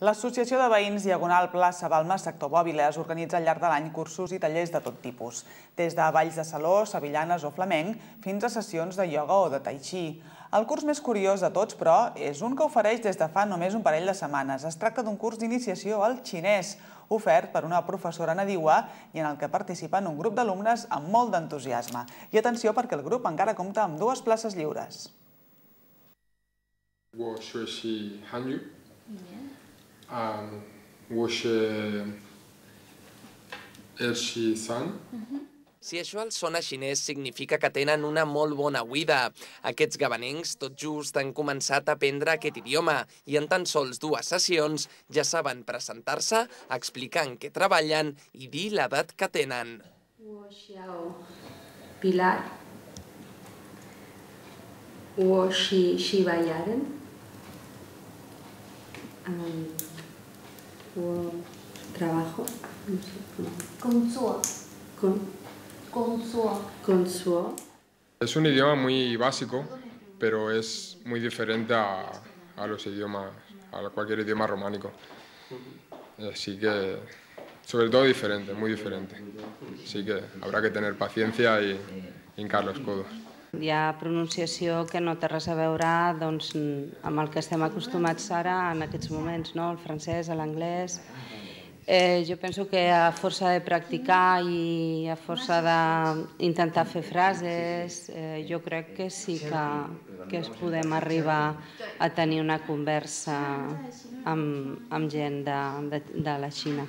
L'Associació de Veïns Diagonal Plaça Balma Sector Bòbiles organitza al llarg de l'any cursos i tallers de tot tipus, des de balls de saló, sevillanes o flamenc, fins a sessions de ioga o de tai chi. El curs més curiós de tots, però, és un que ofereix des de fa només un parell de setmanes. Es tracta d'un curs d'iniciació al xinès, ofert per una professora nadiua i en el que participen un grup d'alumnes amb molt d'entusiasme. I atenció perquè el grup encara compta amb dues places lliures. 我学习韩语。um, Woshi Ershi San. Mm -hmm. Si això els sona xinès, significa que tenen una molt bona oïda. Aquests gabanencs tot just han començat a aprendre aquest idioma i en tan sols dues sessions ja saben presentar-se, explicar en què treballen i dir l'edat que tenen. Pilar, Xi Xi um, trabajo. Con. Es un idioma muy básico, pero es muy diferente a, a los idiomas, a cualquier idioma románico. Así eh, que, sobre todo diferente, muy diferente. Así que habrá que tener paciencia y hincar los codos. Hi ha pronunciació que no té res a veure doncs, amb el que estem acostumats ara en aquests moments, no? el francès, l'anglès... Eh, jo penso que a força de practicar i a força d'intentar fer frases, eh, jo crec que sí que, que es podem arribar a tenir una conversa amb, amb gent de, de, de la Xina.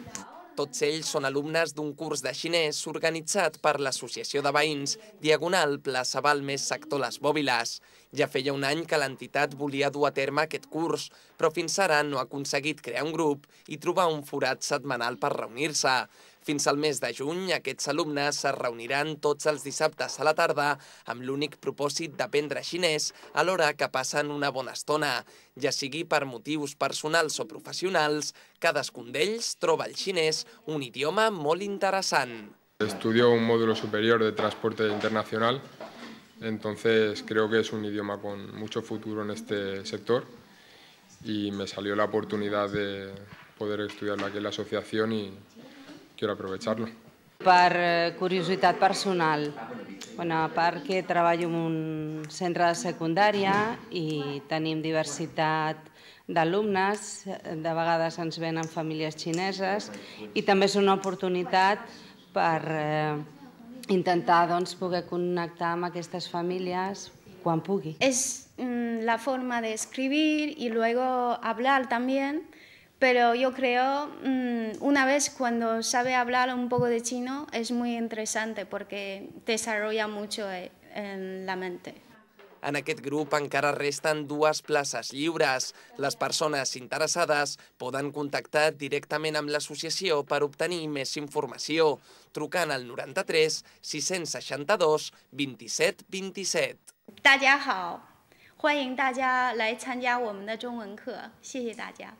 Tots ells són alumnes d'un curs de xinès organitzat per l'Associació de Veïns Diagonal Plaça Balmes Sector Les Bòbiles. Ja feia un any que l'entitat volia dur a terme aquest curs, però fins ara no ha aconseguit crear un grup i trobar un forat setmanal per reunir-se. Fins al mes de juny, aquests alumnes es reuniran tots els dissabtes a la tarda amb l'únic propòsit d'aprendre xinès a l'hora que passen una bona estona. Ja sigui per motius personals o professionals, cadascun d'ells troba el xinès un idioma molt interessant. Estudio un módulo superior de transporte internacional, entonces creo que es un idioma con mucho futuro en este sector y me salió la oportunidad de poder estudiarlo aquí en la asociación y, quiero aprovecharlo. Per eh, curiositat personal, bueno, a part que treballo en un centre de secundària i tenim diversitat d'alumnes, de vegades ens venen famílies xineses i també és una oportunitat per eh, intentar doncs, poder connectar amb aquestes famílies quan pugui. És mm, la forma d'escriure i després hablar també pero yo creo, mm, una vez cuando sabe hablar un poco de chino, es muy interesante porque desarrolla mucho eh, en la mente. En aquest grup encara resten dues places lliures. Les persones interessades poden contactar directament amb l'associació per obtenir més informació, trucant al 93 662 27 27. 大家好，欢迎大家来参加我们的中文课，谢谢大家。